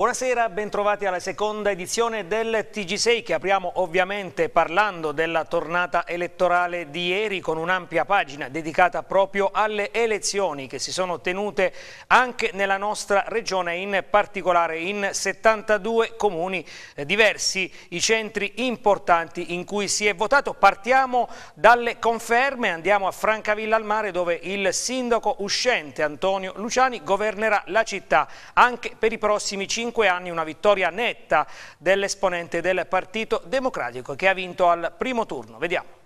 Buonasera, bentrovati alla seconda edizione del TG6 che apriamo ovviamente parlando della tornata elettorale di ieri con un'ampia pagina dedicata proprio alle elezioni che si sono tenute anche nella nostra regione, in particolare in 72 comuni eh, diversi, i centri importanti in cui si è votato. Partiamo dalle conferme, andiamo a Francavilla al Mare dove il sindaco uscente Antonio Luciani governerà la città anche per i prossimi 5 5 anni una vittoria netta dell'esponente del Partito Democratico che ha vinto al primo turno. Vediamo.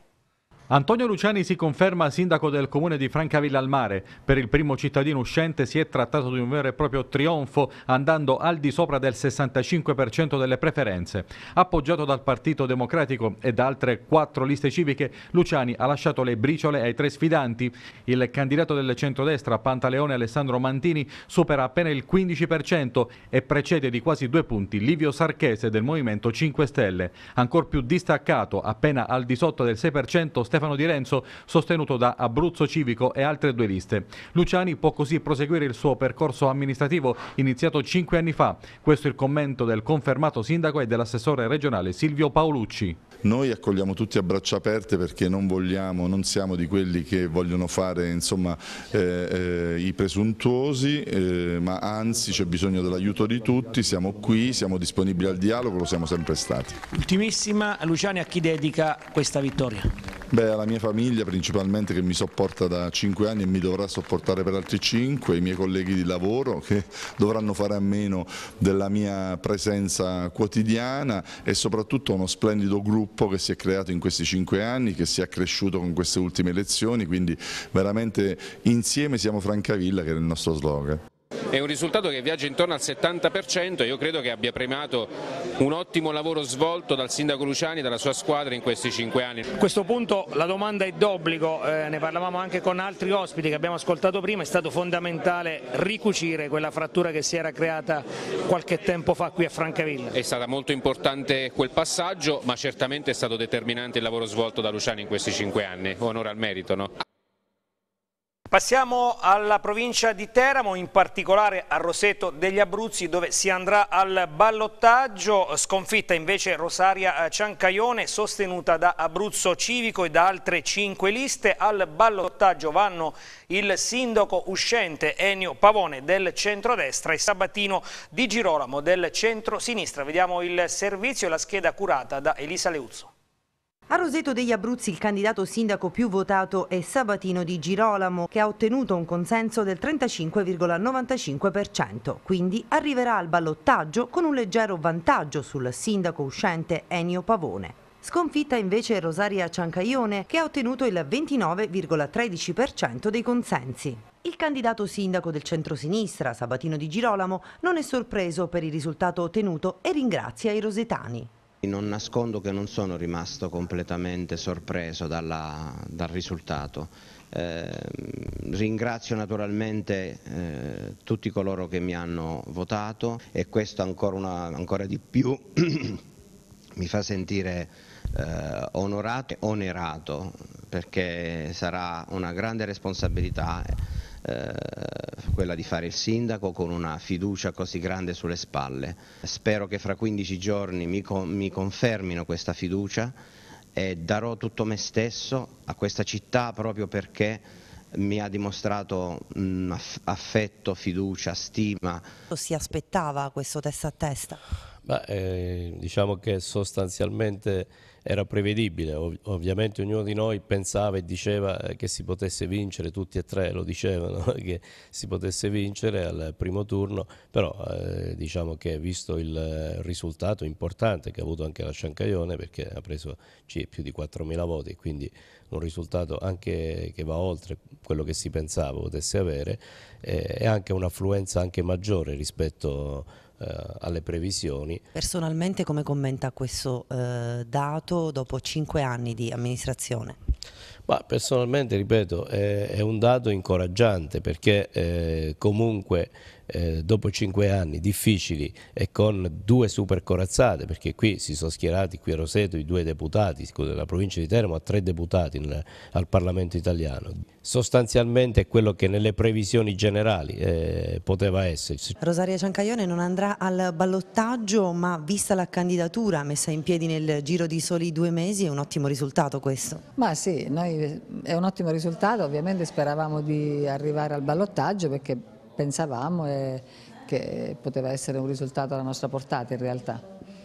Antonio Luciani si conferma sindaco del comune di Francavilla al Mare. Per il primo cittadino uscente si è trattato di un vero e proprio trionfo, andando al di sopra del 65% delle preferenze. Appoggiato dal Partito Democratico e da altre quattro liste civiche, Luciani ha lasciato le briciole ai tre sfidanti. Il candidato del centrodestra, Pantaleone Alessandro Mantini, supera appena il 15% e precede di quasi due punti Livio Sarchese del Movimento 5 Stelle. Ancor più distaccato, appena al di sotto del 6%, Stefano Stefano Di Renzo, sostenuto da Abruzzo Civico e altre due liste. Luciani può così proseguire il suo percorso amministrativo iniziato cinque anni fa. Questo è il commento del confermato sindaco e dell'assessore regionale Silvio Paolucci. Noi accogliamo tutti a braccia aperte perché non vogliamo, non siamo di quelli che vogliono fare insomma, eh, eh, i presuntuosi, eh, ma anzi c'è bisogno dell'aiuto di tutti, siamo qui, siamo disponibili al dialogo, lo siamo sempre stati. Ultimissima, Luciani a chi dedica questa vittoria? Beh, alla mia famiglia principalmente che mi sopporta da 5 anni e mi dovrà sopportare per altri 5, i miei colleghi di lavoro che dovranno fare a meno della mia presenza quotidiana e soprattutto uno splendido gruppo gruppo che si è creato in questi cinque anni, che si è accresciuto con queste ultime elezioni, quindi veramente insieme siamo Francavilla che era il nostro slogan è un risultato che viaggia intorno al 70% e io credo che abbia premiato un ottimo lavoro svolto dal sindaco Luciani e dalla sua squadra in questi cinque anni. A questo punto la domanda è d'obbligo, eh, ne parlavamo anche con altri ospiti che abbiamo ascoltato prima, è stato fondamentale ricucire quella frattura che si era creata qualche tempo fa qui a Francavilla. È stato molto importante quel passaggio ma certamente è stato determinante il lavoro svolto da Luciani in questi cinque anni, onore al merito. No? Passiamo alla provincia di Teramo, in particolare a Roseto degli Abruzzi dove si andrà al ballottaggio, sconfitta invece Rosaria eh, Ciancaione sostenuta da Abruzzo Civico e da altre cinque liste. Al ballottaggio vanno il sindaco uscente Ennio Pavone del centrodestra e Sabatino Di Girolamo del centro-sinistra. Vediamo il servizio e la scheda curata da Elisa Leuzzo. A Roseto degli Abruzzi il candidato sindaco più votato è Sabatino Di Girolamo, che ha ottenuto un consenso del 35,95%, quindi arriverà al ballottaggio con un leggero vantaggio sul sindaco uscente Ennio Pavone. Sconfitta invece Rosaria Ciancaione, che ha ottenuto il 29,13% dei consensi. Il candidato sindaco del centrosinistra, Sabatino Di Girolamo, non è sorpreso per il risultato ottenuto e ringrazia i rosetani. Non nascondo che non sono rimasto completamente sorpreso dalla, dal risultato. Eh, ringrazio naturalmente eh, tutti coloro che mi hanno votato e questo ancora, una, ancora di più mi fa sentire eh, onorato e onerato perché sarà una grande responsabilità. Eh, quella di fare il sindaco con una fiducia così grande sulle spalle. Spero che fra 15 giorni mi, con, mi confermino questa fiducia e darò tutto me stesso a questa città proprio perché mi ha dimostrato mh, mm, affetto, fiducia, stima. Si aspettava questo testa a testa? Beh, eh, diciamo che sostanzialmente era prevedibile, Ov- ovviamente ognuno di noi pensava e diceva eh, che si potesse vincere, tutti e tre lo dicevano che si potesse vincere al primo turno, però eh, diciamo che visto il risultato importante che ha avuto anche la Sciancaione perché ha preso più di 4.000 voti, quindi un risultato anche che va oltre quello che si pensava potesse avere eh, e anche un'affluenza anche maggiore rispetto a... Eh, alle previsioni. Personalmente come commenta questo eh, dato dopo cinque anni di amministrazione? Ma personalmente, ripeto, è, è un dato incoraggiante perché eh, comunque eh, dopo cinque anni difficili e con due super corazzate, perché qui si sono schierati qui a Roseto i due deputati, la provincia di Teramo a tre deputati in, al Parlamento italiano, sostanzialmente è quello che nelle previsioni generali eh, poteva esserci. Rosaria Ciancaglione non andrà al ballottaggio, ma vista la candidatura messa in piedi nel giro di soli due mesi è un ottimo risultato questo? Ma sì, noi, eh, è un ottimo risultato, ovviamente speravamo di arrivare al ballottaggio perché pensavamo e eh, che poteva essere un risultato alla nostra portata in realtà.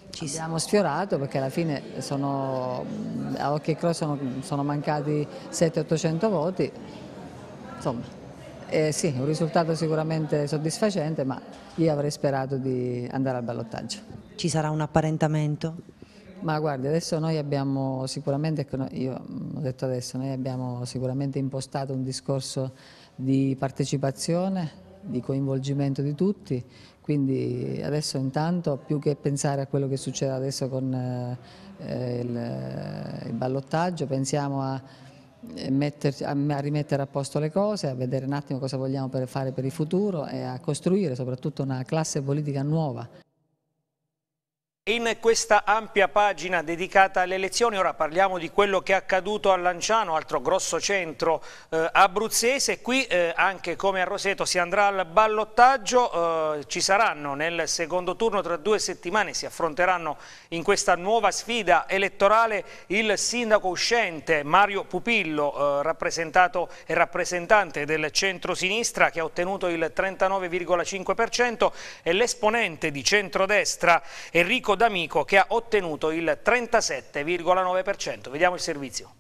Ci siamo sfiorati perché alla fine sono, mm, a occhi e croce sono, sono mancati 700-800 voti, insomma eh sì, un risultato sicuramente soddisfacente ma io avrei sperato di andare al ballottaggio. Ci sarà un apparentamento? Ma guardi, adesso noi abbiamo sicuramente, ecco, io mm, ho detto adesso, noi abbiamo sicuramente impostato un discorso di partecipazione di coinvolgimento di tutti, quindi adesso intanto più che pensare a quello che succede adesso con eh, eh il, eh, il ballottaggio, pensiamo a eh, Metterci, a, rimettere a posto le cose, a vedere un attimo cosa vogliamo per fare per il futuro e a costruire soprattutto una classe politica nuova. In questa ampia pagina dedicata alle elezioni, ora parliamo di quello che è accaduto a Lanciano, altro grosso centro eh, abruzzese, qui eh, anche come a Roseto si andrà al ballottaggio, eh, ci saranno nel secondo turno tra due settimane, si affronteranno in questa nuova sfida elettorale il sindaco uscente Mario Pupillo, eh, rappresentato e rappresentante del centro-sinistra che ha ottenuto il 39,5% e l'esponente di centrodestra Enrico D'Amico che ha ottenuto il 37,9%. Vediamo il servizio.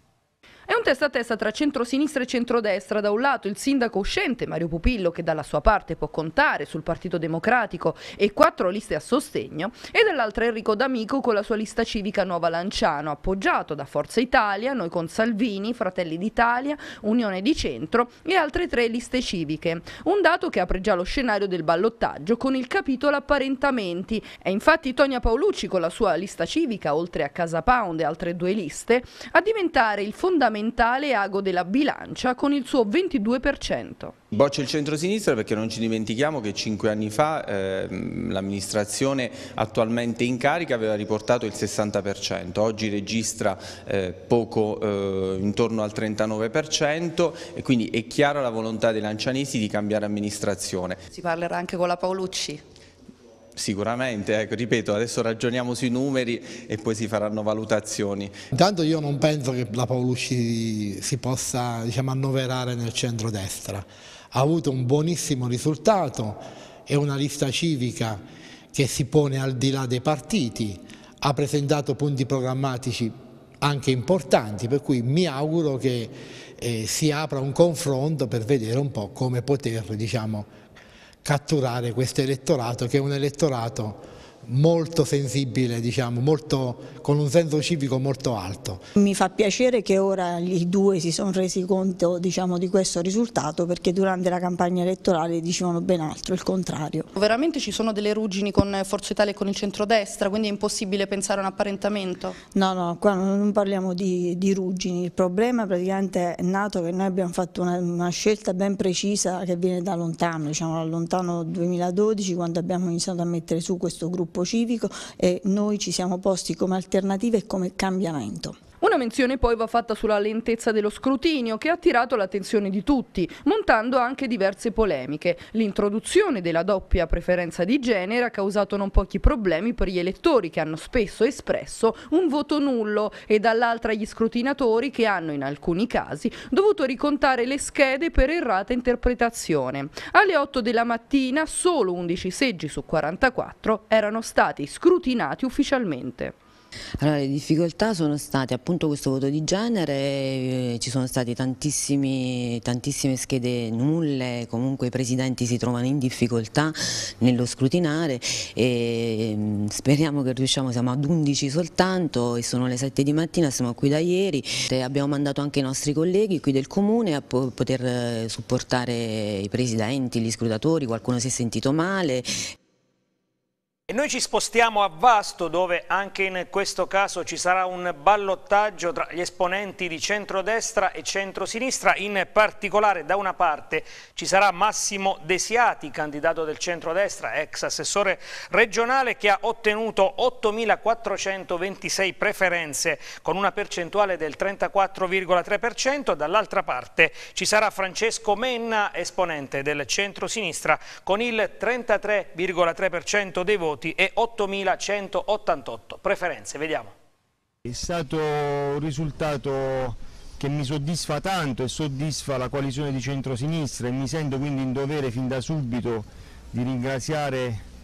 È un testa a testa tra centrosinistra e centrodestra. Da un lato il sindaco uscente Mario Pupillo, che dalla sua parte può contare sul Partito Democratico e quattro liste a sostegno, e dall'altra Enrico D'Amico con la sua lista civica Nuova Lanciano, appoggiato da Forza Italia, Noi con Salvini, Fratelli d'Italia, Unione di Centro e altre tre liste civiche. Un dato che apre già lo scenario del ballottaggio con il capitolo apparentamenti. È infatti Tonia Paolucci con la sua lista civica, oltre a Casa Pound e altre due liste, a diventare il fondamento fondamentale ago della bilancia con il suo 22%. Boccia il centro-sinistra perché non ci dimentichiamo che cinque anni fa eh, l'amministrazione attualmente in carica aveva riportato il 60%, oggi registra eh, poco eh, intorno al 39% e quindi è chiara la volontà dei lancianesi di cambiare amministrazione. Si parlerà anche con la Paolucci? Sicuramente, ecco, ripeto, adesso ragioniamo sui numeri e poi si faranno valutazioni. Intanto io non penso che la Paolucci si possa diciamo, annoverare nel centro-destra. Ha avuto un buonissimo risultato, è una lista civica che si pone al di là dei partiti, ha presentato punti programmatici anche importanti, per cui mi auguro che eh, si apra un confronto per vedere un po' come poter diciamo, catturare questo elettorato che è un elettorato molto sensibile, diciamo, molto, con un senso civico molto alto. Mi fa piacere che ora i due si sono resi conto diciamo, di questo risultato perché durante la campagna elettorale dicevano ben altro, il contrario. Veramente ci sono delle ruggini con Forza Italia e con il centrodestra, quindi è impossibile pensare a un apparentamento? No, no, qua non parliamo di, di ruggini, il problema praticamente è nato che noi abbiamo fatto una, una scelta ben precisa che viene da lontano, diciamo da lontano 2012 quando abbiamo iniziato a mettere su questo gruppo corpo civico e noi ci siamo posti come alternativa e come cambiamento. Una menzione poi va fatta sulla lentezza dello scrutinio che ha attirato l'attenzione di tutti, montando anche diverse polemiche. L'introduzione della doppia preferenza di genere ha causato non pochi problemi per gli elettori che hanno spesso espresso un voto nullo e dall'altra gli scrutinatori che hanno in alcuni casi dovuto ricontare le schede per errata interpretazione. Alle 8 della mattina solo 11 seggi su 44 erano stati scrutinati ufficialmente. Allora, le difficoltà sono state appunto questo voto di genere, eh, ci sono state tantissime schede nulle, comunque i presidenti si trovano in difficoltà nello scrutinare e mm, speriamo che riusciamo, siamo ad 11 soltanto e sono le 7 di mattina, siamo qui da ieri, eh, abbiamo mandato anche i nostri colleghi qui del comune a poter eh, supportare i presidenti, gli scrutatori, qualcuno si è sentito male. E noi ci spostiamo a Vasto dove anche in questo caso ci sarà un ballottaggio tra gli esponenti di centrodestra e centrosinistra, in particolare da una parte ci sarà Massimo Desiati, candidato del centrodestra, ex assessore regionale che ha ottenuto 8.426 preferenze con una percentuale del 34,3%, dall'altra parte ci sarà Francesco Menna, esponente del centrosinistra con il 33,3% dei voti voti e 8.188 preferenze. Vediamo. È stato un risultato che mi soddisfa tanto e soddisfa la coalizione di centrosinistra e mi sento quindi in dovere fin da subito di ringraziare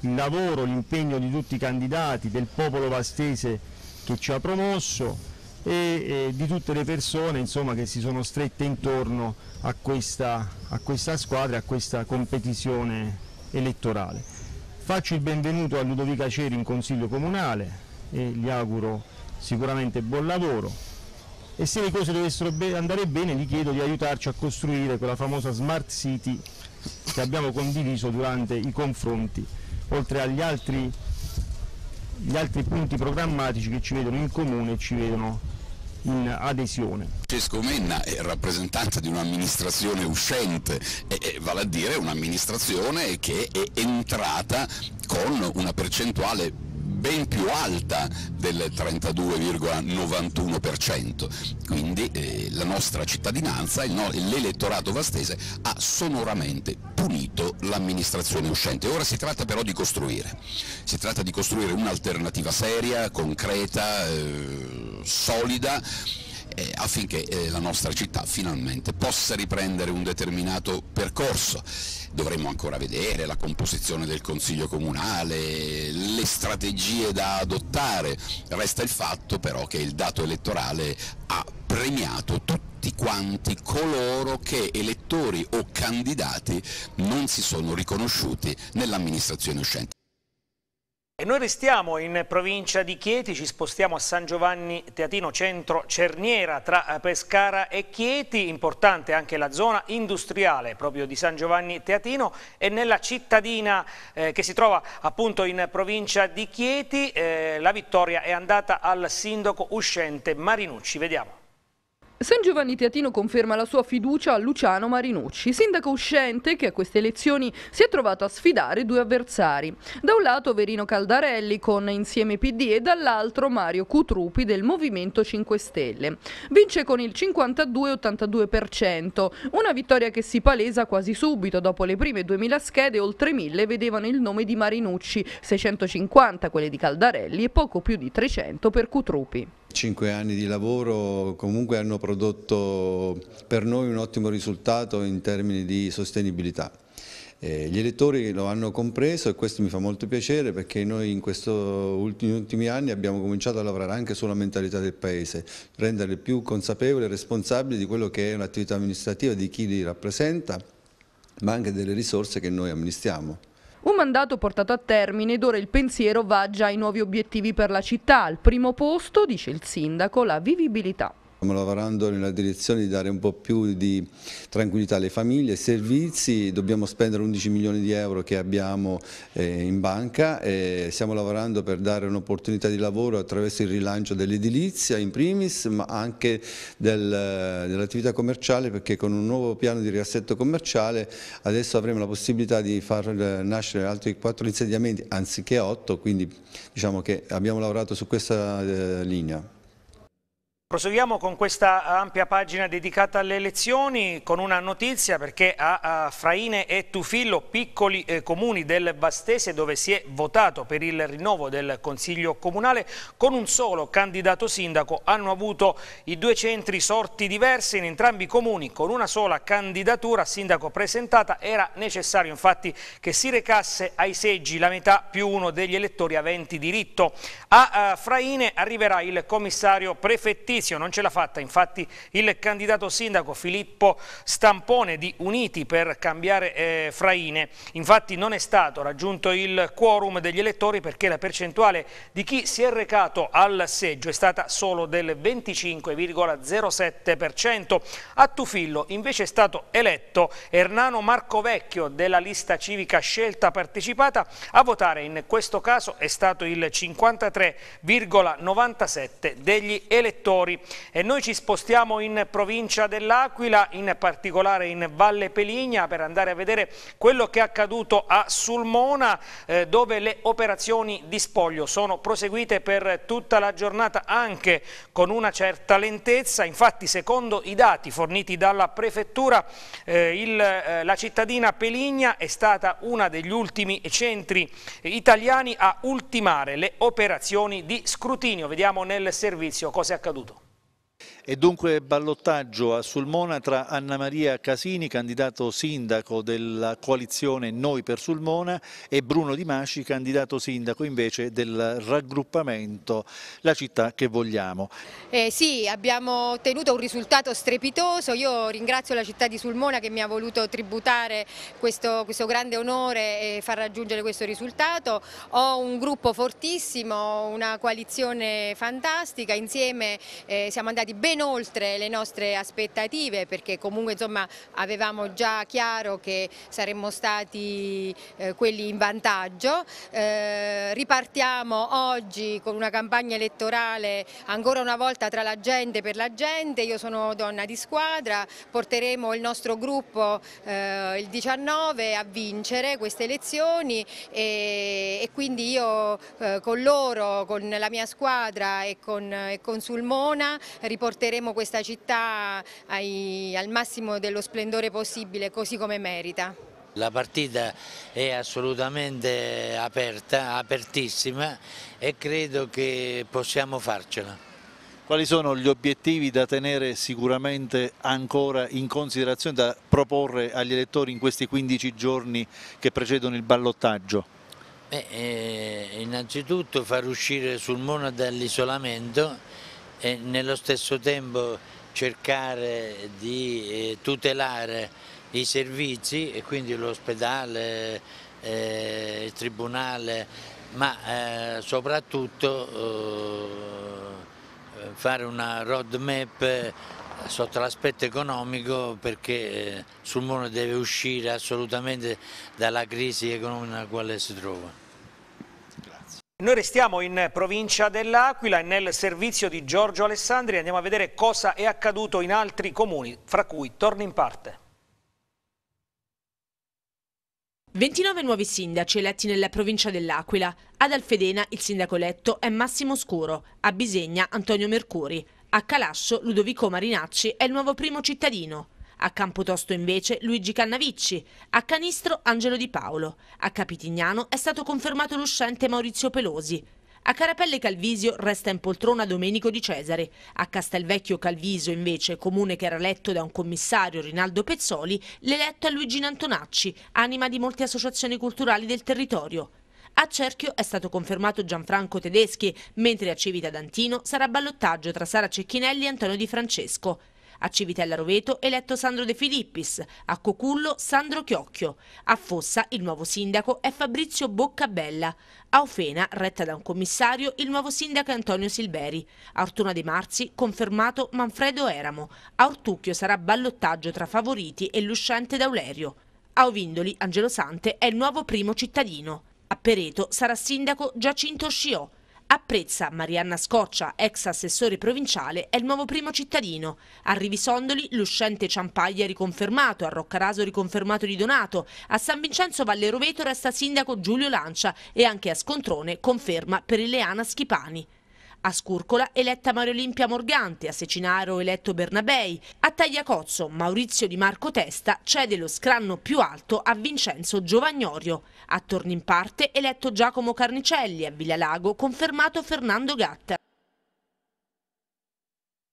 il lavoro, l'impegno di tutti i candidati, del popolo vastese che ci ha promosso e, di tutte le persone insomma, che si sono strette intorno a questa, a questa squadra, a questa competizione elettorale. Faccio il benvenuto a Ludovica Ceri in Consiglio Comunale e gli auguro sicuramente buon lavoro e se le cose dovessero andare bene gli chiedo di aiutarci a costruire quella famosa Smart City che abbiamo condiviso durante i confronti, oltre agli altri, altri punti programmatici che ci vedono in comune e ci vedono in adesione. Francesco Menna è rappresentante di un'amministrazione uscente, e, e, vale a dire un'amministrazione che è entrata con una percentuale ben più alta del 32,91%. Quindi eh, la nostra cittadinanza e no, l'elettorato vastese ha sonoramente punito l'amministrazione uscente. Ora si tratta però di costruire, si tratta di costruire un'alternativa seria, concreta, eh, solida eh, affinché eh, la nostra città finalmente possa riprendere un determinato percorso. Dovremmo ancora vedere la composizione del Consiglio Comunale, le strategie da adottare, resta il fatto però che il dato elettorale ha premiato tutti quanti coloro che elettori o candidati non si sono riconosciuti nell'amministrazione uscente. E noi restiamo in provincia di Chieti, ci spostiamo a San Giovanni Teatino, centro Cerniera, tra eh, Pescara e Chieti, importante anche la zona industriale proprio di San Giovanni Teatino e nella cittadina eh, che si trova appunto in provincia di Chieti, eh, la vittoria è andata al sindaco uscente Marinucci, vediamo. San Giovanni Teatino conferma la sua fiducia a Luciano Marinucci, sindaco uscente che a queste elezioni si è trovato a sfidare due avversari. Da un lato Verino Caldarelli con Insieme PD e dall'altro Mario Cutrupi del Movimento 5 Stelle. Vince con il 52-82%, una vittoria che si palesa quasi subito. Dopo le prime 2000 schede oltre 1000 vedevano il nome di Marinucci, 650 quelle di Caldarelli e poco più di 300 per Cutrupi cinque anni di lavoro comunque hanno prodotto per noi un ottimo risultato in termini di sostenibilità. Eh, gli elettori lo hanno compreso e questo mi fa molto piacere perché noi in questi ultimi, ultimi, anni abbiamo cominciato a lavorare anche sulla mentalità del Paese, rendere più consapevole e responsabile di quello che è l'attività amministrativa di chi li rappresenta, ma anche delle risorse che noi amministriamo. Un mandato portato a termine ed ora il pensiero va già ai nuovi obiettivi per la città. Al primo posto, dice il sindaco, la vivibilità. Stiamo lavorando nella direzione di dare un po' più di tranquillità alle famiglie, servizi, dobbiamo spendere 11 milioni di euro che abbiamo eh, in banca e stiamo lavorando per dare un'opportunità di lavoro attraverso il rilancio dell'edilizia in primis ma anche del, dell'attività commerciale perché con un nuovo piano di riassetto commerciale adesso avremo la possibilità di far eh, nascere altri 4 insediamenti anziché 8 quindi diciamo che abbiamo lavorato su questa eh, linea. Proseguiamo con questa ampia pagina dedicata alle elezioni con una notizia perché a, Fraine e Tufillo, piccoli eh, comuni del Bastese dove si è votato per il rinnovo del Consiglio Comunale, con un solo candidato sindaco hanno avuto i due centri sorti diverse in entrambi i comuni con una sola candidatura sindaco presentata. Era necessario infatti che si recasse ai seggi la metà più uno degli elettori aventi diritto. A, Fraine arriverà il commissario prefettivo giudizio, non ce l'ha fatta. Infatti il candidato sindaco Filippo Stampone di Uniti per cambiare eh, Fraine, infatti non è stato raggiunto il quorum degli elettori perché la percentuale di chi si è recato al seggio è stata solo del 25,07%. A Tufillo invece è stato eletto Ernano Marco Vecchio della lista civica scelta partecipata. A votare in questo caso è stato il 53,97% degli elettori. Mori e noi ci spostiamo in provincia dell'Aquila, in particolare in Valle Peligna per andare a vedere quello che è accaduto a Sulmona eh, dove le operazioni di spoglio sono proseguite per tutta la giornata anche con una certa lentezza, infatti secondo i dati forniti dalla prefettura eh, il, eh, la cittadina Peligna è stata una degli ultimi centri italiani a ultimare le operazioni di scrutinio. Vediamo nel servizio cosa è accaduto. E dunque ballottaggio a Sulmona tra Anna Maria Casini, candidato sindaco della coalizione Noi per Sulmona, e Bruno Di Masci, candidato sindaco invece del raggruppamento La città che vogliamo. Eh sì, abbiamo ottenuto un risultato strepitoso, io ringrazio la città di Sulmona che mi ha voluto tributare questo, questo grande onore e far raggiungere questo risultato, ho un gruppo fortissimo, una coalizione fantastica, insieme eh, siamo andati bene ben oltre le nostre aspettative perché comunque insomma, avevamo già chiaro che saremmo stati eh, quelli in vantaggio. Eh, ripartiamo oggi con una campagna elettorale ancora una volta tra la gente per la gente, io sono donna di squadra, porteremo il nostro gruppo eh, il 19 a vincere queste elezioni e, e quindi io eh, con loro, con la mia squadra e con, e con Sulmona riporteremo porteremo questa città ai, al massimo dello splendore possibile, così come merita. La partita è assolutamente aperta, apertissima e credo che possiamo farcela. Quali sono gli obiettivi da tenere sicuramente ancora in considerazione, da proporre agli elettori in questi 15 giorni che precedono il ballottaggio? Beh, eh, innanzitutto far uscire Sulmona dall'isolamento e nello stesso tempo cercare di eh, tutelare i servizi e quindi l'ospedale, eh, il tribunale, ma eh, soprattutto fare una roadmap sotto l'aspetto economico perché sul Sulmone deve uscire assolutamente dalla crisi economica nella quale si trova. Noi restiamo in provincia dell'Aquila e nel servizio di Giorgio Alessandri andiamo a vedere cosa è accaduto in altri comuni, fra cui Torni in parte. 29 nuovi sindaci eletti nella provincia dell'Aquila. Ad Alfedena il sindaco eletto è Massimo Scuro, a Bisegna Antonio Mercuri, a Calascio Ludovico Marinacci è il nuovo primo cittadino. A Campotosto invece Luigi Cannavicci, a Canistro Angelo Di Paolo, a Capitignano è stato confermato l'uscente Maurizio Pelosi, a Carapelle Calvisio resta in poltrona Domenico Di Cesare. A Castelvecchio Calviso, invece, comune che era eletto da un commissario Rinaldo Pezzoli, l'eletto è Luigi Antonacci, anima di molte associazioni culturali del territorio. A Cerchio è stato confermato Gianfranco Tedeschi, mentre a Civita d'Antino sarà ballottaggio tra Sara Cecchinelli e Antonio Di Francesco a Civitella Roveto eletto Sandro De Filippis, a Cocullo Sandro Chiocchio, a Fossa il nuovo sindaco è Fabrizio Boccabella, a Ofena, retta da un commissario, il nuovo sindaco è Antonio Silberi, a Ortuna De Marzi confermato Manfredo Eramo, a Ortucchio sarà ballottaggio tra favoriti e l'uscente Daulerio, a Ovindoli Angelo Sante è il nuovo primo cittadino. A Pereto sarà sindaco Giacinto Sciò, Apprezza Marianna Scoccia, ex assessore provinciale, è il nuovo primo cittadino. A Rivisondoli l'uscente Ciampaglia riconfermato, a Roccaraso riconfermato di Donato, a San Vincenzo Valle Roveto resta sindaco Giulio Lancia e anche a Scontrone conferma per Ileana Schipani. A Scurcola eletta Mario Olimpia Morganti, a Secinaro eletto Bernabei, a Tagliacozzo Maurizio Di Marco Testa cede lo scranno più alto a Vincenzo Giovagnorio, a Tornimparte eletto Giacomo Carnicelli, a Villalago confermato Fernando Gatta.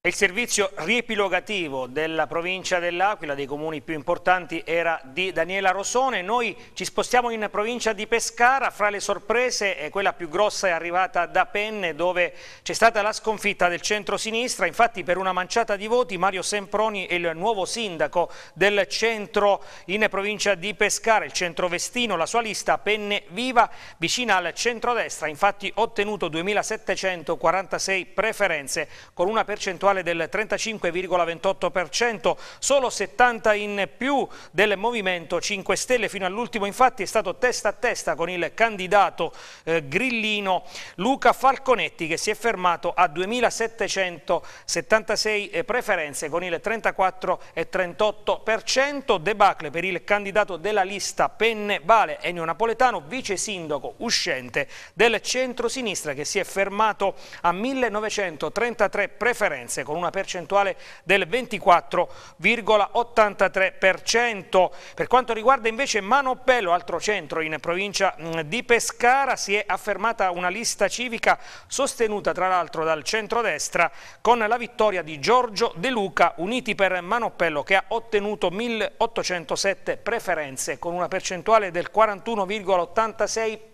Il servizio riepilogativo della provincia dell'Aquila, dei comuni più importanti, era di Daniela Rosone. Noi ci spostiamo in provincia di Pescara, fra le sorprese quella più grossa è arrivata da Penne dove c'è stata la sconfitta del centro-sinistra. Infatti per una manciata di voti Mario Semproni è il nuovo sindaco del centro in provincia di Pescara, il centro Vestino, la sua lista Penne Viva vicina al centro-destra, Infatti ha ottenuto 2.746 preferenze con una percentuale percentuale del 35,28%, solo 70 in più del Movimento 5 Stelle. Fino all'ultimo infatti è stato testa a testa con il candidato eh, grillino Luca Falconetti che si è fermato a 2.776 eh, preferenze con il 34,38%, debacle per il candidato della lista Penne Vale, Ennio Napoletano, vice sindaco uscente del centro-sinistra che si è fermato a 1933 preferenze con una percentuale del 24,83%. Per quanto riguarda invece Manopello, altro centro in provincia di Pescara, si è affermata una lista civica sostenuta tra l'altro dal centrodestra con la vittoria di Giorgio De Luca, uniti per Manopello che ha ottenuto 1807 preferenze con una percentuale del 41,86%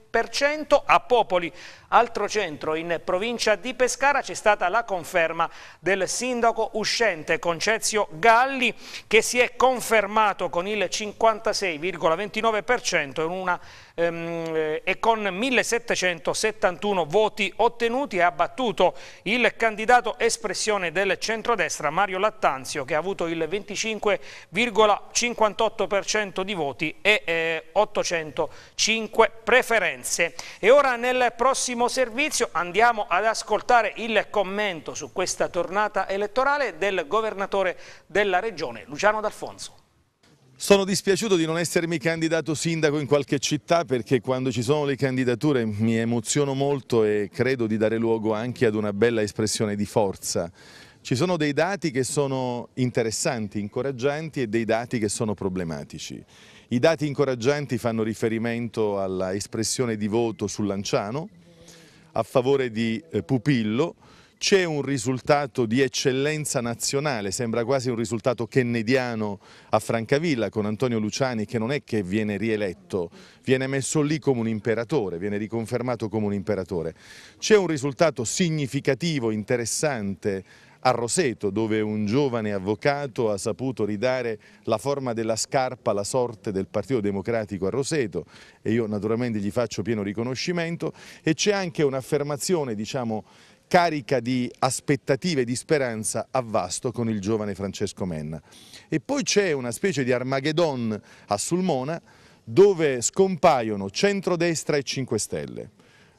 a Popoli. Altro centro, in provincia di Pescara c'è stata la conferma del sindaco uscente Concezio Galli che si è confermato con il 56,29% in una ehm, eh, e con 1771 voti ottenuti ha battuto il candidato espressione del centrodestra Mario Lattanzio che ha avuto il 25,58% di voti e eh, 805 preferenze. E ora nel prossimo servizio andiamo ad ascoltare il commento su questa tornata elettorale del governatore della regione Luciano D'Alfonso. Sono dispiaciuto di non essermi candidato sindaco in qualche città perché quando ci sono le candidature mi emoziono molto e credo di dare luogo anche ad una bella espressione di forza. Ci sono dei dati che sono interessanti, incoraggianti e dei dati che sono problematici. I dati incoraggianti fanno riferimento all'espressione di voto su Lanciano, a favore di eh, Pupillo, c'è un risultato di eccellenza nazionale, sembra quasi un risultato kennediano a Francavilla con Antonio Luciani che non è che viene rieletto, viene messo lì come un imperatore, viene riconfermato come un imperatore. C'è un risultato significativo, interessante a Roseto dove un giovane avvocato ha saputo ridare la forma della scarpa alla sorte del Partito Democratico a Roseto e io naturalmente gli faccio pieno riconoscimento e c'è anche un'affermazione diciamo carica di aspettative e di speranza a vasto con il giovane Francesco Menna. E poi c'è una specie di Armageddon a Sulmona dove scompaiono centrodestra e 5 Stelle.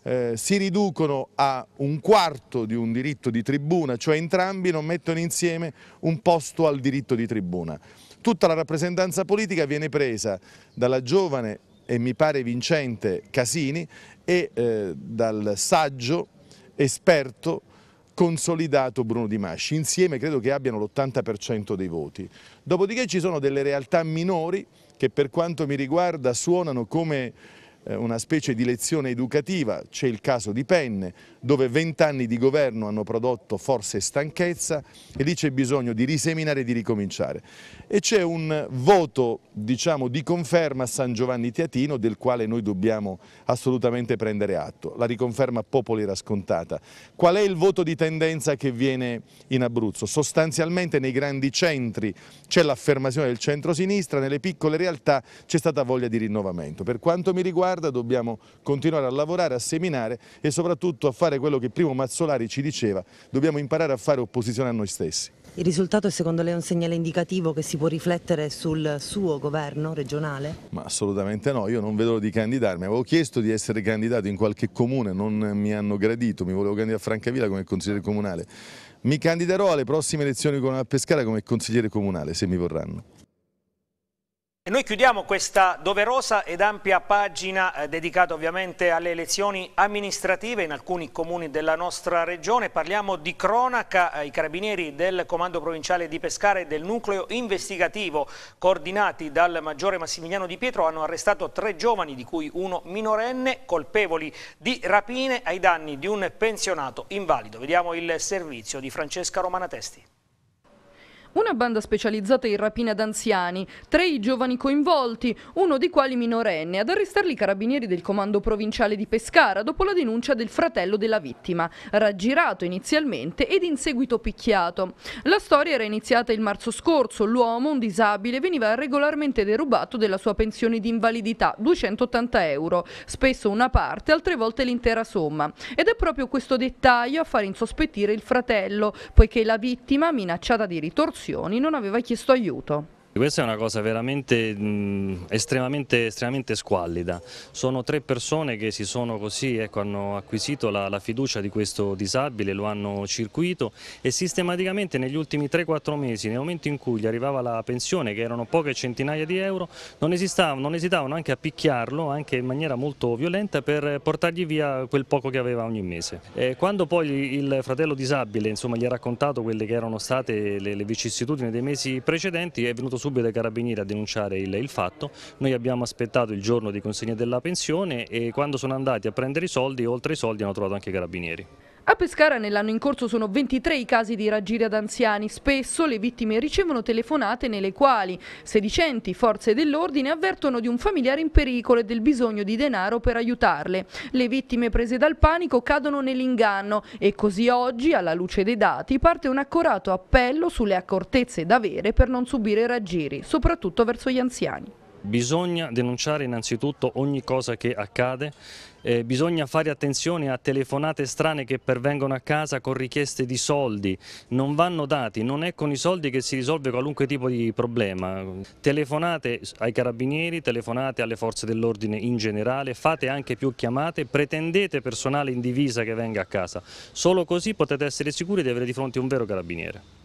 Eh, si riducono a un quarto di un diritto di tribuna, cioè entrambi non mettono insieme un posto al diritto di tribuna. Tutta la rappresentanza politica viene presa dalla giovane e mi pare vincente Casini e eh, dal saggio esperto consolidato Bruno Di Masci, insieme credo che abbiano l'80% dei voti. Dopodiché ci sono delle realtà minori che per quanto mi riguarda suonano come eh, una specie di lezione educativa, c'è il caso di Penne, dove vent'anni di governo hanno prodotto forse stanchezza e lì c'è bisogno di riseminare e di ricominciare. E c'è un voto diciamo, di conferma a San Giovanni Teatino del quale noi dobbiamo assolutamente prendere atto. La riconferma Popoli era scontata. Qual è il voto di tendenza che viene in Abruzzo? Sostanzialmente nei grandi centri c'è l'affermazione del centro-sinistra, nelle piccole realtà c'è stata voglia di rinnovamento. Per quanto mi riguarda riguarda, dobbiamo continuare a lavorare, a seminare e soprattutto a fare quello che primo Mazzolari ci diceva, dobbiamo imparare a fare opposizione a noi stessi. Il risultato è secondo lei un segnale indicativo che si può riflettere sul suo governo regionale? Ma assolutamente no, io non vedo l'ora di candidarmi, avevo chiesto di essere candidato in qualche comune, non mi hanno gradito, mi volevo candidare a Francavilla come consigliere comunale. Mi candiderò alle prossime elezioni con la Pescara come consigliere comunale, se mi vorranno noi chiudiamo questa doverosa ed ampia pagina eh, dedicata ovviamente alle elezioni amministrative in alcuni comuni della nostra regione. Parliamo di cronaca, eh, i carabinieri del Comando Provinciale di Pescare e del nucleo investigativo coordinati dal Maggiore Massimiliano Di Pietro hanno arrestato tre giovani, di cui uno minorenne, colpevoli di rapine ai danni di un pensionato invalido. Vediamo il servizio di Francesca Romana Testi. Una banda specializzata in rapina d'anziani, anziani, tre i giovani coinvolti, uno di quali minorenne, ad arrestarli i carabinieri del comando provinciale di Pescara dopo la denuncia del fratello della vittima, raggirato inizialmente ed in seguito picchiato. La storia era iniziata il marzo scorso, l'uomo, un disabile, veniva regolarmente derubato della sua pensione di invalidità, 280 euro, spesso una parte, altre volte l'intera somma. Ed è proprio questo dettaglio a far insospettire il fratello, poiché la vittima, minacciata di ritorso soluzioni, non aveva chiesto aiuto questa è una cosa veramente mh, estremamente, estremamente, squallida. Sono tre persone che si sono così, ecco, hanno acquisito la, la, fiducia di questo disabile, lo hanno circuito e sistematicamente negli ultimi 3-4 mesi, nel momento in cui gli arrivava la pensione, che erano poche centinaia di euro, non, esitavano, non esitavano anche a picchiarlo, anche in maniera molto violenta, per portargli via quel poco che aveva ogni mese. E quando poi il fratello disabile insomma, gli ha raccontato quelle che erano state le, le vicissitudini dei mesi precedenti, è venuto su subito i carabinieri a denunciare il, il, fatto, noi abbiamo aspettato il giorno di consegna della pensione e quando sono andati a prendere i soldi, oltre ai soldi hanno trovato anche i carabinieri. A Pescara nell'anno in corso sono 23 i casi di raggiri ad anziani. Spesso le vittime ricevono telefonate nelle quali sedicenti, forze dell'ordine avvertono di un familiare in pericolo e del bisogno di denaro per aiutarle. Le vittime prese dal panico cadono nell'inganno e così oggi, alla luce dei dati, parte un accorato appello sulle accortezze da avere per non subire raggiri, soprattutto verso gli anziani. Bisogna denunciare innanzitutto ogni cosa che accade, eh, bisogna fare attenzione a telefonate strane che pervengono a casa con richieste di soldi, non vanno dati, non è con i soldi che si risolve qualunque tipo di problema. Telefonate ai carabinieri, telefonate alle forze dell'ordine in generale, fate anche più chiamate, pretendete personale in divisa che venga a casa, solo così potete essere sicuri di avere di fronte un vero carabiniere.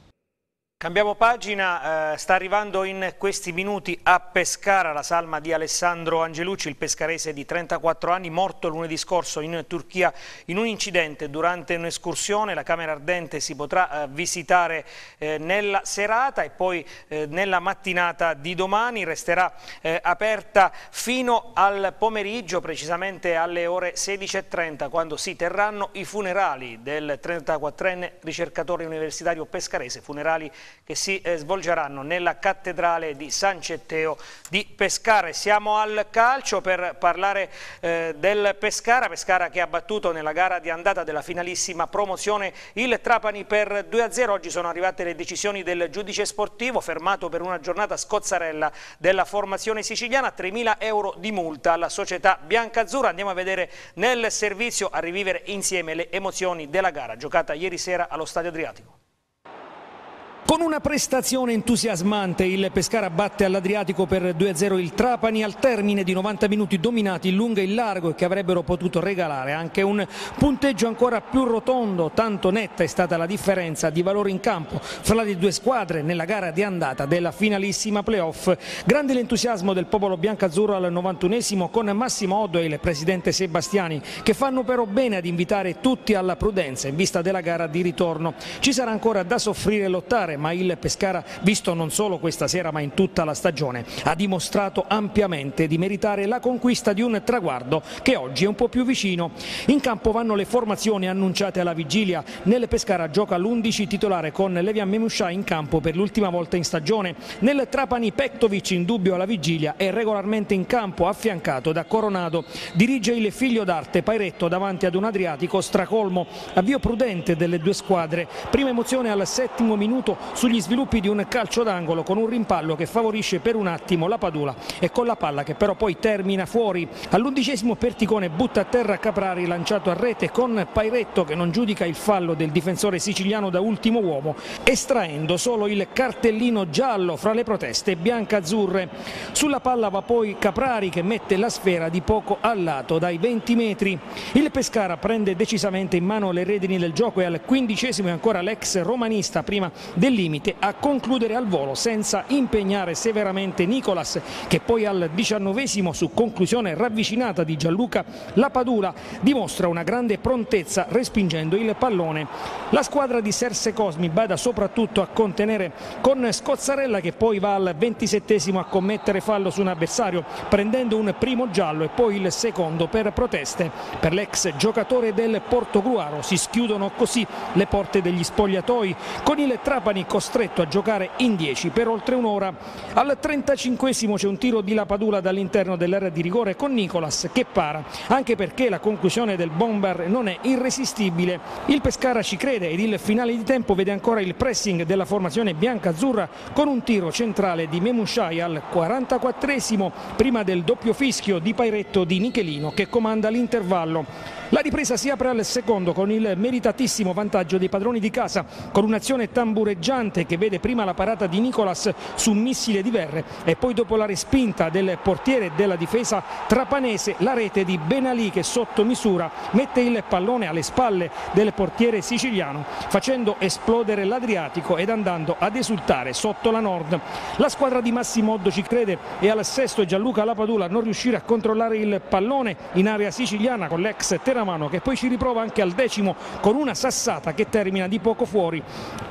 Cambiamo pagina, eh, sta arrivando in questi minuti a Pescara la salma di Alessandro Angelucci, il pescarese di 34 anni, morto lunedì scorso in Turchia in un incidente durante un'escursione. La Camera Ardente si potrà eh, visitare eh, nella serata e poi eh, nella mattinata di domani. Resterà eh, aperta fino al pomeriggio, precisamente alle ore 16.30, quando si terranno i funerali del 34enne ricercatore universitario pescarese, funerali che si eh, svolgeranno nella cattedrale di San Cetteo di Pescara. Siamo al calcio per parlare eh, del Pescara, Pescara che ha battuto nella gara di andata della finalissima promozione il Trapani per 2-0. Oggi sono arrivate le decisioni del giudice sportivo, fermato per una giornata scozzarella della formazione siciliana, 3.000 euro di multa alla società biancazzurra. Andiamo a vedere nel servizio a rivivere insieme le emozioni della gara giocata ieri sera allo Stadio Adriatico. Con una prestazione entusiasmante il Pescara batte all'Adriatico per 2-0 il Trapani al termine di 90 minuti dominati in lungo e in largo e che avrebbero potuto regalare anche un punteggio ancora più rotondo, tanto netta è stata la differenza di valore in campo fra le due squadre nella gara di andata della finalissima playoff. Grande l'entusiasmo del popolo biancazzurro al 91esimo con Massimo Oddo e il presidente Sebastiani che fanno però bene ad invitare tutti alla prudenza in vista della gara di ritorno. Ci sarà ancora da soffrire e lottare titolare, ma il Pescara, visto non solo questa sera ma in tutta la stagione, ha dimostrato ampiamente di meritare la conquista di un traguardo che oggi è un po' più vicino. In campo vanno le formazioni annunciate alla vigilia, nel Pescara gioca l'11 titolare con Levian Memuscià in campo per l'ultima volta in stagione, nel Trapani Pettovic in dubbio alla vigilia è regolarmente in campo affiancato da Coronado, dirige il figlio d'arte Pairetto davanti ad un Adriatico stracolmo, avvio prudente delle due squadre, prima emozione al settimo minuto sugli sviluppi di un calcio d'angolo con un rimpallo che favorisce per un attimo la Padula e con la palla che però poi termina fuori. All'undicesimo Perticone butta a terra Caprari lanciato a rete con Pairetto che non giudica il fallo del difensore siciliano da ultimo uomo estraendo solo il cartellino giallo fra le proteste bianca-azzurre. Sulla palla va poi Caprari che mette la sfera di poco a lato dai 20 metri. Il Pescara prende decisamente in mano le redini del gioco e al quindicesimo è ancora l'ex romanista prima del limite a concludere al volo senza impegnare severamente Nicolas che poi al diciannovesimo su conclusione ravvicinata di Gianluca Lapadula dimostra una grande prontezza respingendo il pallone. La squadra di Serse Cosmi bada soprattutto a contenere con Scozzarella che poi va al ventisettesimo a commettere fallo su un avversario prendendo un primo giallo e poi il secondo per proteste per l'ex giocatore del Portogruaro. Si schiudono così le porte degli spogliatoi con il Trapani Company costretto a giocare in 10 per oltre un'ora. Al 35 c'è un tiro di Lapadula dall'interno dell'area di rigore con Nicolas che para, anche perché la conclusione del bomber non è irresistibile. Il Pescara ci crede ed il finale di tempo vede ancora il pressing della formazione bianca-azzurra con un tiro centrale di Memushai al 44 prima del doppio fischio di Pairetto di Nichelino che comanda l'intervallo. La ripresa si apre al secondo con il meritatissimo vantaggio dei padroni di casa con un'azione tambureggiante che vede prima la parata di Nicolas su un missile di Verre e poi dopo la respinta del portiere della difesa trapanese la rete di Benali che sotto misura mette il pallone alle spalle del portiere siciliano facendo esplodere l'Adriatico ed andando ad esultare sotto la Nord. La squadra di Massimo Oddo ci crede e al sesto Gianluca Lapadula non riuscire a controllare il pallone in area siciliana con l'ex terreno Ceramano che poi ci riprova anche al decimo con una sassata che termina di poco fuori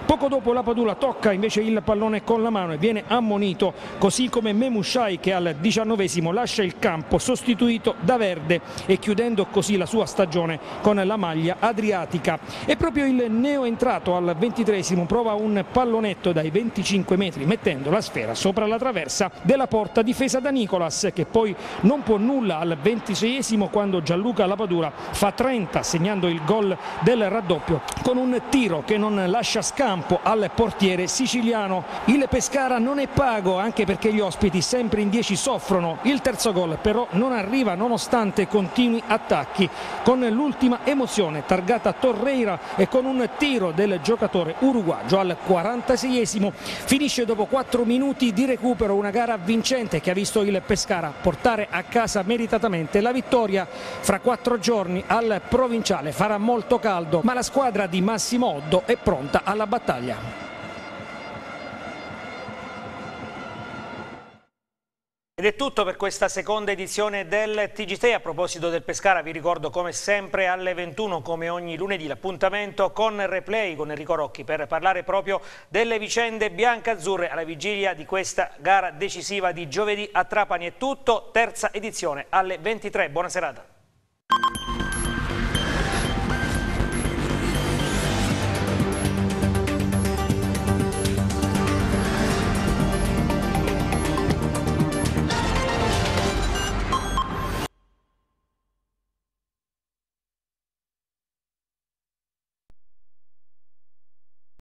Poco dopo la Padula tocca invece il pallone con la mano e viene ammonito, così come Memushai che al diciannovesimo lascia il campo sostituito da Verde e chiudendo così la sua stagione con la maglia adriatica. E proprio il neo entrato al ventitresimo prova un pallonetto dai 25 metri mettendo la sfera sopra la traversa della porta difesa da Nicolas che poi non può nulla al ventiseiesimo quando Gianluca Lapadula fa 30 segnando il gol del raddoppio con un tiro che non lascia scampo campo al portiere siciliano. Il Pescara non è pago anche perché gli ospiti sempre in 10 soffrono. Il terzo gol però non arriva nonostante continui attacchi con l'ultima emozione targata Torreira e con un tiro del giocatore uruguagio al 46esimo. Finisce dopo 4 minuti di recupero una gara vincente che ha visto il Pescara portare a casa meritatamente la vittoria. Fra 4 giorni al provinciale farà molto caldo ma la squadra di Massimo Oddo è pronta alla battaglia battaglia. Ed è tutto per questa seconda edizione del TGT. A proposito del Pescara vi ricordo come sempre alle 21 come ogni lunedì l'appuntamento con Replay con Enrico Rocchi per parlare proprio delle vicende bianca-azzurre alla vigilia di questa gara decisiva di giovedì a Trapani. È tutto, terza edizione alle 23. Buona serata.